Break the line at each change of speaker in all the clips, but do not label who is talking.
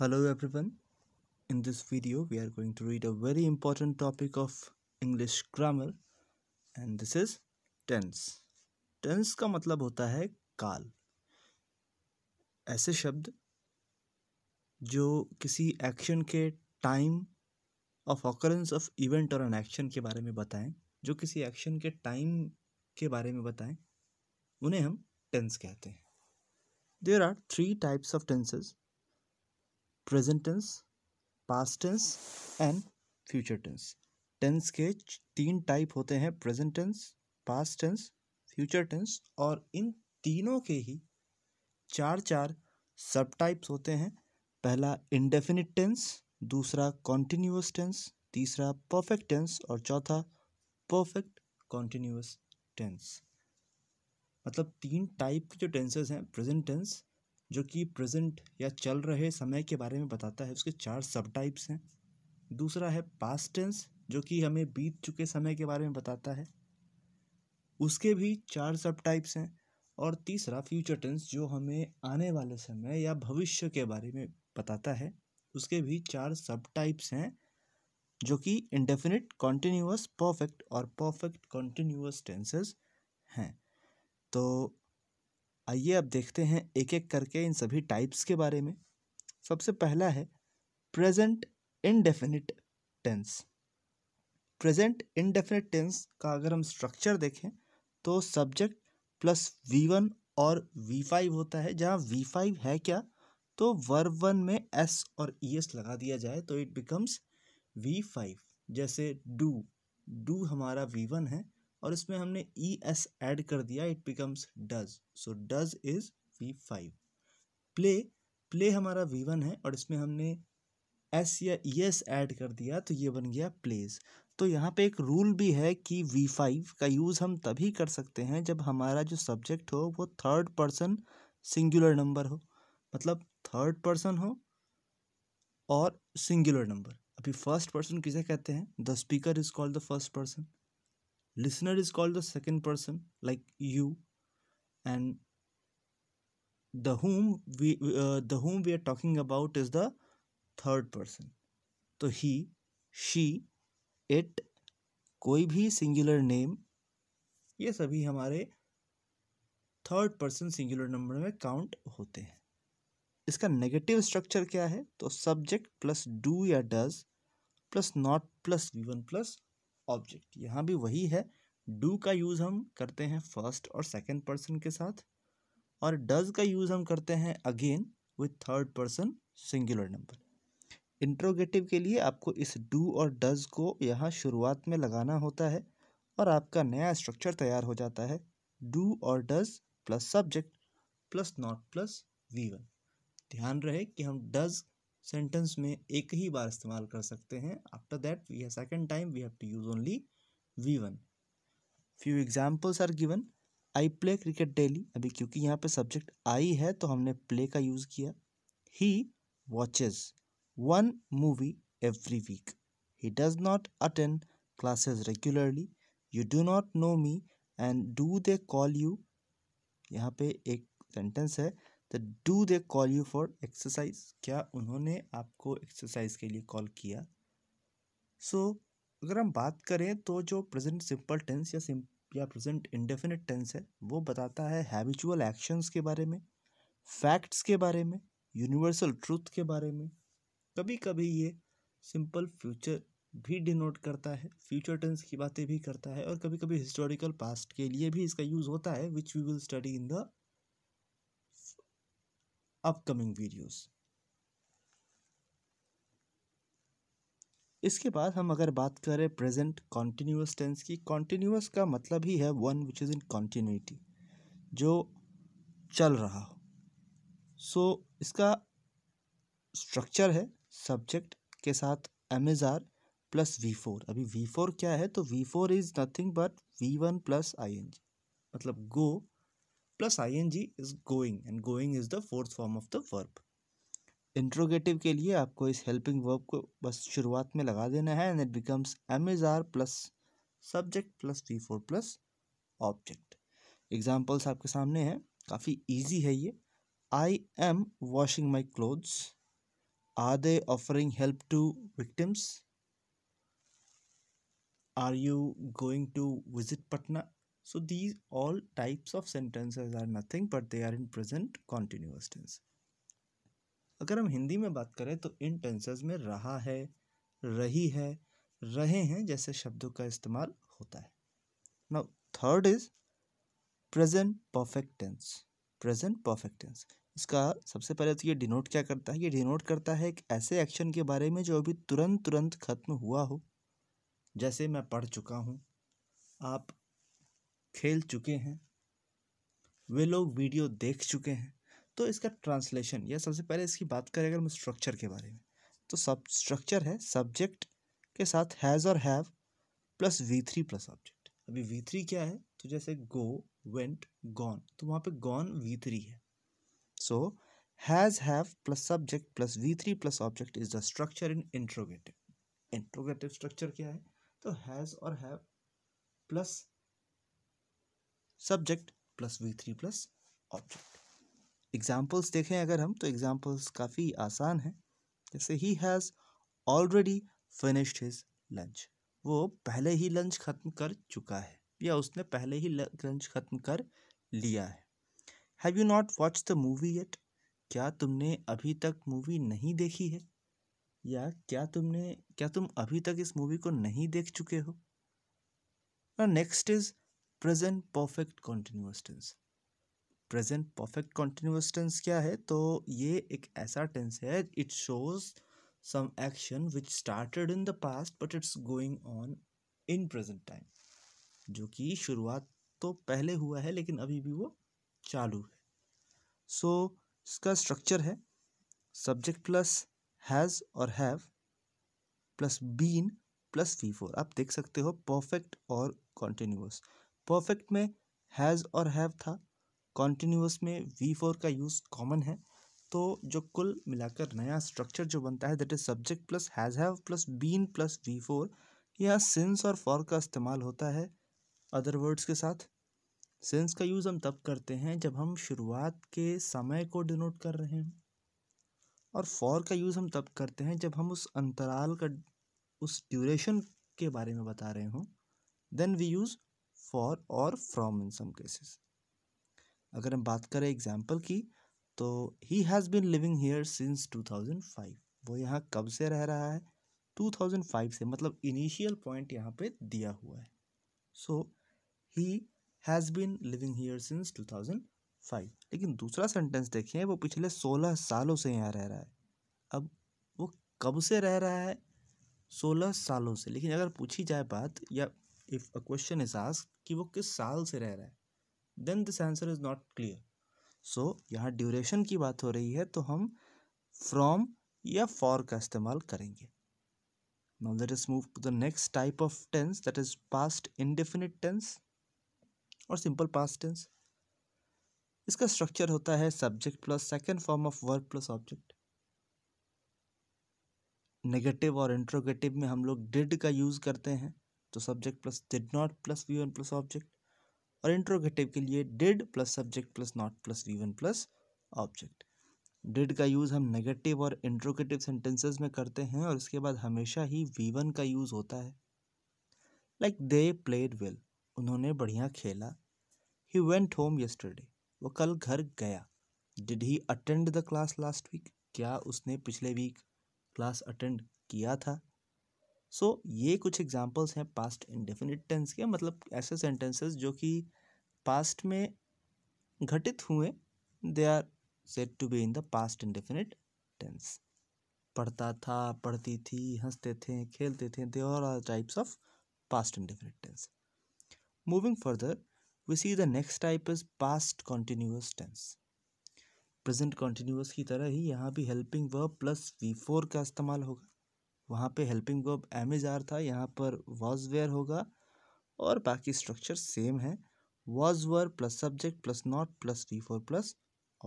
hello everyone in this video we are going to read a very important topic of english grammar and this is tense tense का मतलब होता है काल ऐसे शब्द जो किसी एक्शन के time of occurrence of event और एन एक्शन के बारे में बताएं जो किसी एक्शन के टाइम के बारे में बताएं उन्हें हम टेंस कहते हैं there are three types of tenses present tense past tense and future tense tense के तीन टाइप होते हैं present tense past tense future tense और इन तीनों के ही चार चार सब टाइप्स होते हैं पहला इंडेफिनिट टेंस दूसरा कॉन्टीन्यूअस टेंस तीसरा परफेक्ट टेंस और चौथा परफेक्ट कॉन्टीन्यूस टेंस मतलब तीन टाइप के जो टेंसेस हैं प्रेजेंट टेंस जो कि प्रेजेंट या चल रहे समय के बारे में बताता है उसके चार सब टाइप्स हैं दूसरा है पास्ट टेंस जो कि हमें बीत चुके समय के बारे में बताता है उसके भी चार सब टाइप्स हैं और तीसरा फ्यूचर टेंस जो हमें आने वाले समय या भविष्य के बारे में बताता है उसके भी चार सब टाइप्स हैं जो कि इंडेफिनिट कॉन्टीन्यूस परफेक्ट और परफेक्ट कॉन्टीन्यूस टेंसेस हैं तो आइए अब देखते हैं एक एक करके इन सभी टाइप्स के बारे में सबसे पहला है present indefinite tense present indefinite tense का अगर हम स्ट्रक्चर देखें तो सब्जेक्ट प्लस वी वन और वी फाइव होता है जहाँ वी फाइव है क्या तो वर वन में एस और ई e एस लगा दिया जाए तो इट बिकम्स वी फाइव जैसे डू डू हमारा वी वन है और इसमें हमने ई एस एड कर दिया it becomes does so does is V five play play हमारा वी वन है और इसमें हमने एस या ई एस एड कर दिया तो ये बन गया प्लेज तो यहाँ पे एक रूल भी है कि वी फाइव का यूज़ हम तभी कर सकते हैं जब हमारा जो सब्जेक्ट हो वो थर्ड पर्सन सिंगुलर नंबर हो मतलब थर्ड पर्सन हो और सिंगुलर नंबर अभी फर्स्ट पर्सन किसे कहते हैं the speaker is called the first person listener is called the second person like you and the whom we uh, the whom we are talking about is the third person तो ही she it कोई भी singular name ये सभी हमारे third person singular number में count होते हैं इसका नेगेटिव स्ट्रक्चर क्या है तो सब्जेक्ट प्लस डू या does plus not plus V one plus object यहाँ भी वही है डू का यूज़ हम करते हैं फर्स्ट और सेकेंड पर्सन के साथ और डज का यूज़ हम करते हैं again with third person singular number interrogative के लिए आपको इस डू और डज को यहाँ शुरुआत में लगाना होता है और आपका नया स्ट्रक्चर तैयार हो जाता है डू और does plus subject plus not plus V one ध्यान रहे कि हम डज सेंटेंस में एक ही बार इस्तेमाल कर सकते हैं आफ्टर दैट वी है second time we have to use only V one few examples are given I play cricket daily अभी क्योंकि यहाँ पे सब्जेक्ट आई है तो हमने प्ले का यूज़ किया he watches one movie every week he does not attend classes regularly you do not know me and do they call you यहाँ पे एक सेंटेंस है तो do they call you for exercise क्या उन्होंने आपको एक्सरसाइज के लिए कॉल किया सो so, अगर हम बात करें तो जो प्रेजेंट सिंपल टेंस या सिंप या प्रेजेंट इंडेफिनिट टेंस है वो बताता है हैबिचुअल एक्शंस के बारे में फैक्ट्स के बारे में यूनिवर्सल ट्रूथ के बारे में कभी कभी ये सिंपल फ्यूचर भी डिनोट करता है फ्यूचर टेंस की बातें भी करता है और कभी कभी हिस्टोरिकल पास्ट के लिए भी इसका यूज़ होता है which we will study in the upcoming videos इसके बाद हम अगर बात करें प्रेजेंट कॉन्टीन्यूस टेंस की कॉन्टीन्यूस का मतलब ही है one which is in continuity जो चल रहा हो सो so, इसका स्ट्रक्चर है सब्जेक्ट के साथ am is are plus V four अभी वी फोर क्या है तो V four is nothing but V one plus I N G मतलब go plus I N G is going and going is the fourth form of the verb interrogative के लिए आपको इस helping verb को बस शुरुआत में लगा देना है and it becomes am is are plus subject plus V four plus object examples आपके सामने हैं काफ़ी ईजी है ये I am washing my clothes are they offering help to victims are you going to visit Patna So these all types of sentences are nothing but they are in present continuous tense. अगर हम हिंदी में बात करें तो इन tenses में रहा है रही है रहे हैं जैसे शब्दों का इस्तेमाल होता है now third is present perfect tense present perfect tense इसका सबसे पहले तो ये डिनोट क्या करता है ये डिनोट करता है एक ऐसे एक्शन के बारे में जो अभी तुरंत तुरंत खत्म हुआ हो जैसे मैं पढ़ चुका हूँ आप खेल चुके हैं वे लोग वीडियो देख चुके हैं तो इसका ट्रांसलेशन या सबसे पहले इसकी बात करें अगर हम स्ट्रक्चर के बारे में तो सब स्ट्रक्चर है सब्जेक्ट के साथ हैज़ और have plus V three plus object अभी वी थ्री क्या है तो जैसे गो वेंट गॉन तो वहाँ पे गॉन वी थ्री है so has have plus subject plus V three plus object is the structure in interrogative interrogative structure क्या है तो हैज़ और have plus subject plus V three plus object examples देखें अगर हम तो एग्जाम्पल्स काफ़ी आसान हैं जैसे he has already finished his lunch वो पहले ही लंच ख़त्म कर चुका है या उसने पहले ही लंच ख़त्म कर लिया है have you not watch the movie yet क्या तुमने अभी तक मूवी नहीं देखी है या क्या तुमने क्या तुम अभी तक इस मूवी को नहीं देख चुके हो next is present perfect continuous tense present perfect continuous tense क्या है तो ये एक ऐसा टेंस है it shows some action which started in the past but it's going on in present time जो कि शुरुआत तो पहले हुआ है लेकिन अभी भी वो चालू है सो so, इसका स्ट्रक्चर है सब्जेक्ट प्लस हैज़ और have plus been plus V four आप देख सकते हो परफेक्ट और कॉन्टिन्यूस परफेक्ट में हैज़ और हैव था कॉन्टीन्यूस में वी फोर का यूज़ कॉमन है तो जो कुल मिलाकर नया स्ट्रक्चर जो बनता है that is subject plus has have plus been plus V four यहाँ सिंस और फॉर का इस्तेमाल होता है अदर वर्ड्स के साथ सेंस का यूज़ हम तब करते हैं जब हम शुरुआत के समय को डिनोट कर रहे हैं और फॉर का यूज़ हम तब करते हैं जब हम उस अंतराल का उस ड्यूरेशन के बारे में बता रहे हों देन वी यूज़ फॉर और फ्रॉम इन सम केसेस अगर हम बात करें एग्जाम्पल की तो he has been living here since 2005 वो यहाँ कब से रह रहा है 2005 से मतलब इनिशियल पॉइंट यहाँ पे दिया हुआ है so he has been living here since 2005 लेकिन दूसरा सेंटेंस देखिए वो पिछले 16 सालों से यहाँ रह रहा है अब वो कब से रह रहा है सोलह सालों से लेकिन अगर पूछी जाए बात या if a question is ask कि वो किस साल से रह रहा है then this answer is not clear so यहाँ ड्यूरेशन की बात हो रही है तो हम फ्रॉम या फॉर का इस्तेमाल करेंगे now let's move to the next type of tense that is past indefinite tense और सिंपल पास्ट टेंस इसका स्ट्रक्चर होता है subject plus second form of verb plus object negative और इंट्रोगेटिव में हम लोग डिड का यूज़ करते हैं तो subject plus did not plus V one plus object और इंट्रोगेटिव के लिए did plus subject plus not plus V one plus object did का यूज़ हम नेगेटिव और इंट्रोगेटिव सेंटेंसेस में करते हैं और इसके बाद हमेशा ही वी वन का यूज़ होता है लाइक दे प्लेड वेल उन्होंने बढ़िया खेला ही वेंट होम यस्टरडे वो कल घर गया did he attend the class last week क्या उसने पिछले वीक क्लास अटेंड किया था सो so, ये कुछ एग्जांपल्स हैं पास्ट इंडेफिनिट टेंस के मतलब ऐसे सेंटेंसेस जो कि पास्ट में घटित हुए they are set to be in the past indefinite tense पढ़ता था पढ़ती थी हंसते थे खेलते थे they are are types of past indefinite tense moving further we see the next type is past continuous tense present continuous की तरह ही यहाँ भी helping verb plus V four का इस्तेमाल होगा वहाँ पे helping verb am is are था यहाँ पर वॉज वेयर होगा और बाकी स्ट्रक्चर सेम है was were plus subject plus not plus T four plus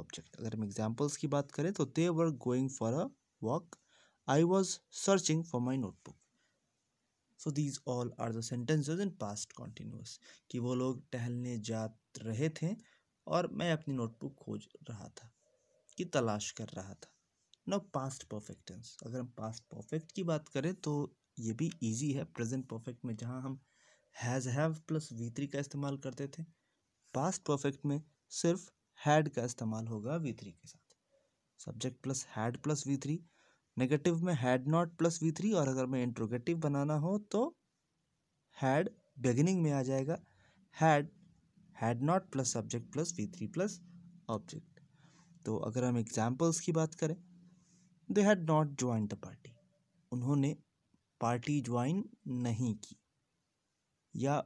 object अगर हम एग्जाम्पल्स की बात करें तो they were going for a walk I was searching for my notebook so these all are the sentences in past continuous कि वो लोग टहलने जा रहे थे और मैं अपनी नोटबुक खोज रहा था कि तलाश कर रहा था नो पास्ट परफेक्ट टेंस अगर हम पास्ट परफेक्ट की बात करें तो ये भी इजी है प्रेजेंट परफेक्ट में जहाँ हम has have plus V three का इस्तेमाल करते थे पास्ट परफेक्ट में सिर्फ हैड का इस्तेमाल होगा वी थ्री के साथ subject plus had plus V three negative में had not plus V three और अगर मैं इंट्रोगेटिव बनाना हो तो हैड बिगिनिंग में आ जाएगा had had not plus subject plus V three plus object तो अगर हम एग्जाम्पल्स की बात करें they had not join the party उन्होंने पार्टी ज्वाइन नहीं की या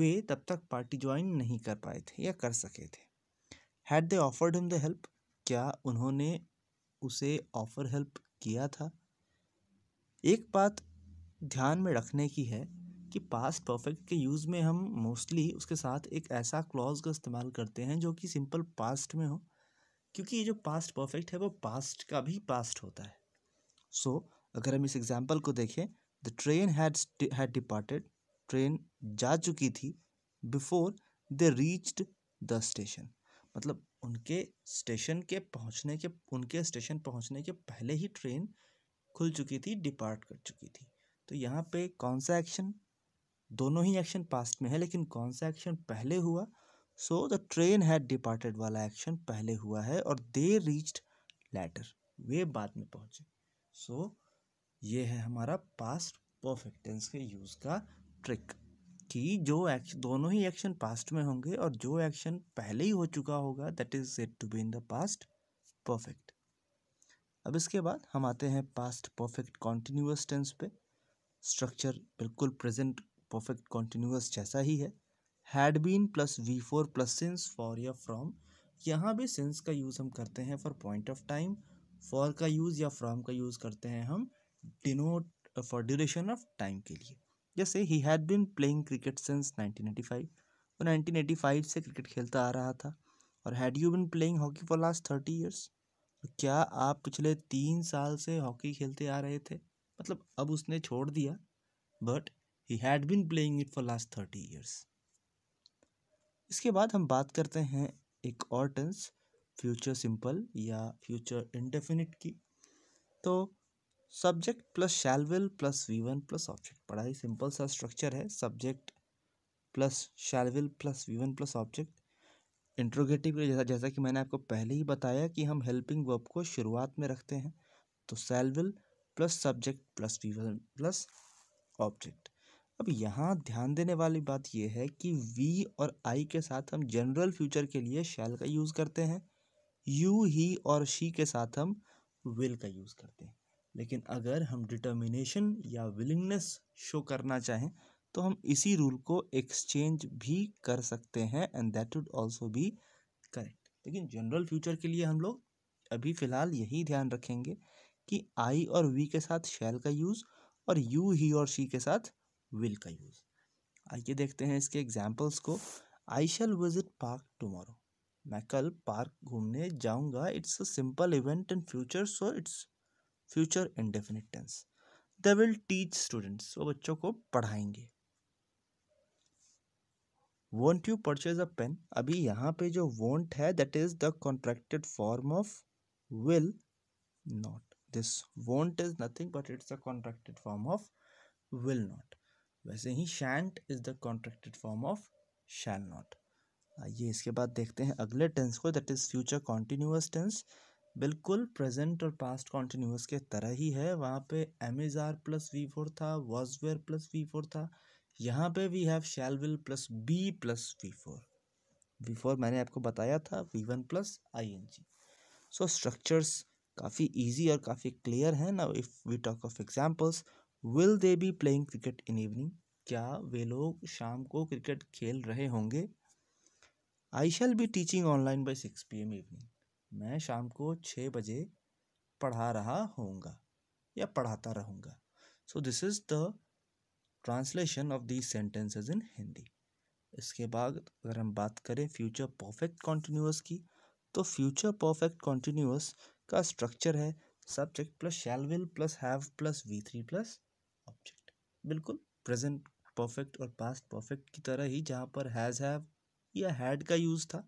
वे तब तक पार्टी ज्वाइन नहीं कर पाए थे या कर सके थे had they offered him the help क्या उन्होंने उसे ऑफर हेल्प किया था एक बात ध्यान में रखने की है कि पास्ट परफेक्ट के यूज़ में हम मोस्टली उसके साथ एक ऐसा क्लॉज का इस्तेमाल करते हैं जो कि सिंपल पास्ट में हो क्योंकि ये जो पास्ट परफेक्ट है वो पास्ट का भी पास्ट होता है सो so, अगर हम इस एग्जाम्पल को देखें the train had had departed train जा चुकी थी before they reached the station मतलब उनके स्टेशन के पहुंचने के उनके स्टेशन पहुंचने के पहले ही ट्रेन खुल चुकी थी डिपार्ट कर चुकी थी तो यहाँ पे कौन सा एक्शन दोनों ही एक्शन पास्ट में है लेकिन कौन सा एक्शन पहले हुआ so the train had departed वाला एक्शन पहले हुआ है और दे रीच्ड लेटर वे बाद में पहुंचे सो so, ये है हमारा पास्ट परफेक्ट टेंस के यूज़ का ट्रिक कि जो एक्शन दोनों ही एक्शन पास्ट में होंगे और जो एक्शन पहले ही हो चुका होगा that is said to be in the past perfect अब इसके बाद हम आते हैं पास्ट परफेक्ट कॉन्टीन्यूस टेंस पे स्ट्रक्चर बिल्कुल प्रेजेंट परफेक्ट कॉन्टिन्यूस जैसा ही है had been plus V four plus since for या फ्रॉम यहाँ भी सिंस का यूज़ हम करते हैं for point of time for का यूज़ या फ्रॉम का यूज़ करते हैं हम denote for duration of time के लिए जैसे ही had been playing cricket since five वो फाइव से क्रिकेट खेलता आ रहा था और had you been playing hockey for last thirty years क्या आप पिछले तीन साल से हॉकी खेलते आ रहे थे मतलब अब उसने छोड़ दिया but he had been playing it for last thirty years इसके बाद हम बात करते हैं एक और टेंस फ्यूचर सिंपल या फ्यूचर इंडेफिनिट की तो subject plus shall will plus V one plus object बड़ा ही सिंपल सा स्ट्रक्चर है subject plus shall will plus V one plus object interrogative जैसा जैसा कि मैंने आपको पहले ही बताया कि हम हेल्पिंग वर्ब को शुरुआत में रखते हैं तो shall will plus subject plus V one plus object अब यहाँ ध्यान देने वाली बात यह है कि वी और आई के साथ हम जनरल फ्यूचर के लिए शैल का यूज़ करते हैं यू ही और शी के साथ हम विल का यूज़ करते हैं लेकिन अगर हम डिटर्मिनेशन या विलिंगनेस शो करना चाहें तो हम इसी रूल को एक्सचेंज भी कर सकते हैं एंड दैट वुड ऑल्सो भी करेक्ट लेकिन जनरल फ्यूचर के लिए हम लोग अभी फ़िलहाल यही ध्यान रखेंगे कि आई और वी के साथ शैल का यूज़ और यू ही और शी के साथ विल का यूज़ आइए देखते हैं इसके एग्जाम्पल्स को I shall visit park tomorrow मैं कल पार्क घूमने जाऊंगा it's a simple event in future so it's future indefinite tense the will teach students वो बच्चों को पढ़ाएंगे won't you purchase a pen अभी यहाँ पे जो वॉन्ट है that is the contracted form of will not this won't is nothing but it's a contracted form of will not वैसे ही shan't is the contracted form of shall not आइए इसके बाद देखते हैं अगले टेंस को that is future continuous tense बिल्कुल प्रेजेंट और पास्ट कॉन्टीन्यूस के तरह ही है वहाँ पे am is are plus V four था was were plus V four था यहाँ पे we have shall will plus be plus V four V four मैंने आपको बताया था V one plus I N G so structures काफ़ी ईजी और काफ़ी क्लियर हैं ना if we talk of examples will they be playing cricket in evening क्या वे लोग शाम को क्रिकेट खेल रहे होंगे I shall be teaching online by six P M evening मैं शाम को छः बजे पढ़ा रहा होऊंगा या पढ़ाता रहूँगा so this is the translation of the sentences in Hindi इसके बाद अगर हम बात करें फ्यूचर परफेक्ट कॉन्टीन्यूस की तो फ्यूचर परफेक्ट कॉन्टीन्यूस का स्ट्रक्चर है subject plus shall will plus have plus V three plus बिल्कुल प्रेजेंट परफेक्ट और पास्ट परफेक्ट की तरह ही जहाँ पर हैज़ हैव या हैड का यूज़ था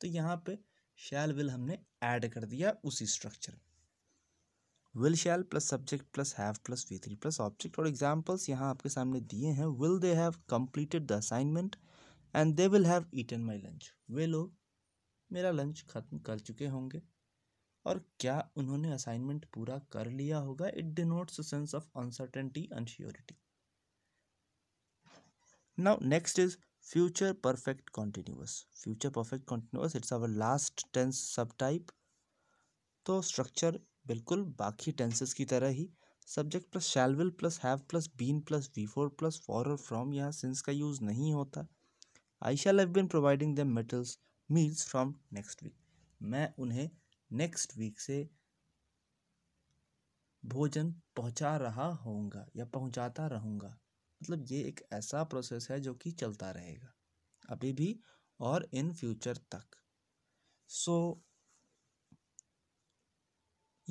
तो यहाँ पे शैल विल हमने ऐड कर दिया उसी structure will shall plus subject plus have plus V three plus object और एग्जाम्पल्स यहाँ आपके सामने दिए हैं will they have completed the assignment and they will have eaten my lunch वे लोग मेरा लंच खत्म कर चुके होंगे और क्या उन्होंने असाइनमेंट पूरा कर लिया होगा it denotes sense of uncertainty unsurity now next is future perfect continuous future perfect continuous it's our last tense subtype तो structure बिल्कुल बाकी tenses की तरह ही subject plus shall will plus have plus been plus V four plus for और from यहाँ since का use नहीं होता I shall have been providing them metals meals from next week मैं उन्हें next week से भोजन पहुंचा रहा होऊंगा या पहुंचाता रहूंगा मतलब ये एक ऐसा प्रोसेस है जो कि चलता रहेगा अभी भी और इन फ्यूचर तक सो so,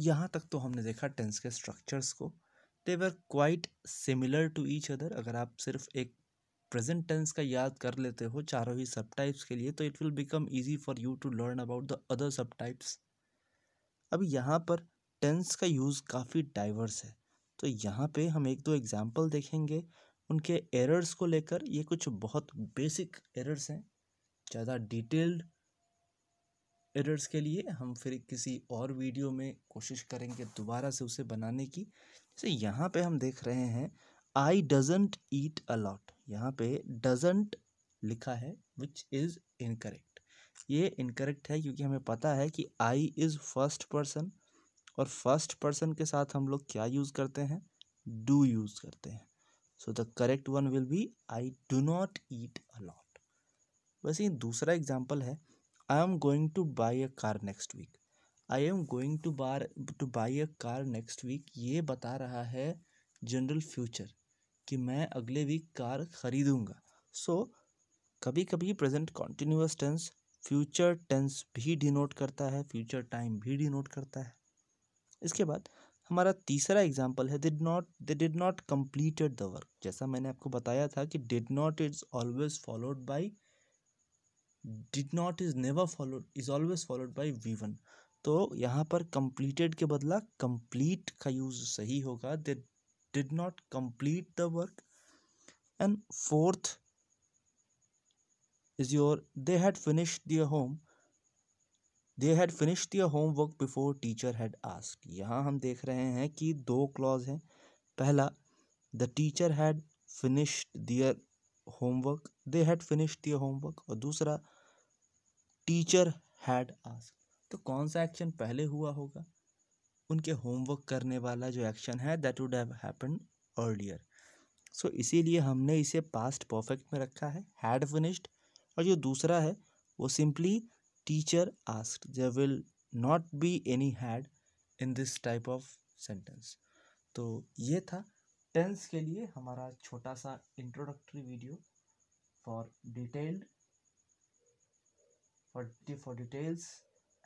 यहाँ तक तो हमने देखा टेंस के स्ट्रक्चर्स को they were quite similar to each other अगर आप सिर्फ एक प्रेजेंट टेंस का याद कर लेते हो चारों ही सब टाइप्स के लिए तो it will become easy for you to learn about the other sub types अब यहाँ पर टेंस का यूज़ काफ़ी डाइवर्स है तो यहाँ पे हम एक दो एग्जाम्पल देखेंगे उनके एरर्स को लेकर ये कुछ बहुत बेसिक एरर्स हैं ज़्यादा डिटेल्ड एरर्स के लिए हम फिर किसी और वीडियो में कोशिश करेंगे दोबारा से उसे बनाने की जैसे यहाँ पे हम देख रहे हैं आई डजेंट ईट अलॉट यहाँ पे डजेंट लिखा है विच इज़ इनकरेक्ट ये इनकरेक्ट है क्योंकि हमें पता है कि आई इज़ फर्स्ट पर्सन और फर्स्ट पर्सन के साथ हम लोग क्या यूज़ करते हैं डू यूज़ करते हैं so the correct one will be I do not eat a lot वैसे ये दूसरा एग्जाम्पल है I am going to buy a car next week I am going to bar to buy a car next week ये बता रहा है general future कि मैं अगले वीक कार खरीदूंगा सो so, कभी कभी present continuous tense future tense भी डिनोट करता है फ्यूचर टाइम भी डिनोट करता है इसके बाद हमारा तीसरा एग्जाम्पल है did not they did not completed the work जैसा मैंने आपको बताया था कि did not is always followed by did not is never followed is always followed by V one तो यहाँ पर कम्प्लीटेड के बदला कम्प्लीट का यूज़ सही होगा they did not complete the work and fourth is your they had finished their home they had finish their homework before teacher had ask यहाँ हम देख रहे हैं कि दो क्लॉज हैं पहला the teacher had finished their homework they had finished their homework और दूसरा टीचर हैड आस्क तो कौन सा एक्शन पहले हुआ होगा उनके होमवर्क करने वाला जो एक्शन है that would have happen earlier so इसीलिए हमने इसे पास्ट परफेक्ट में रखा है हैड फिनिश्ड और जो दूसरा है वो simply teacher asked there will not be any had in this type of sentence तो ये था टेंस के लिए हमारा छोटा सा introductory video for detailed for for details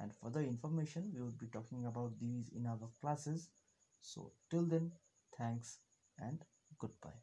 and further information we would be talking about these in our classes so till then thanks and goodbye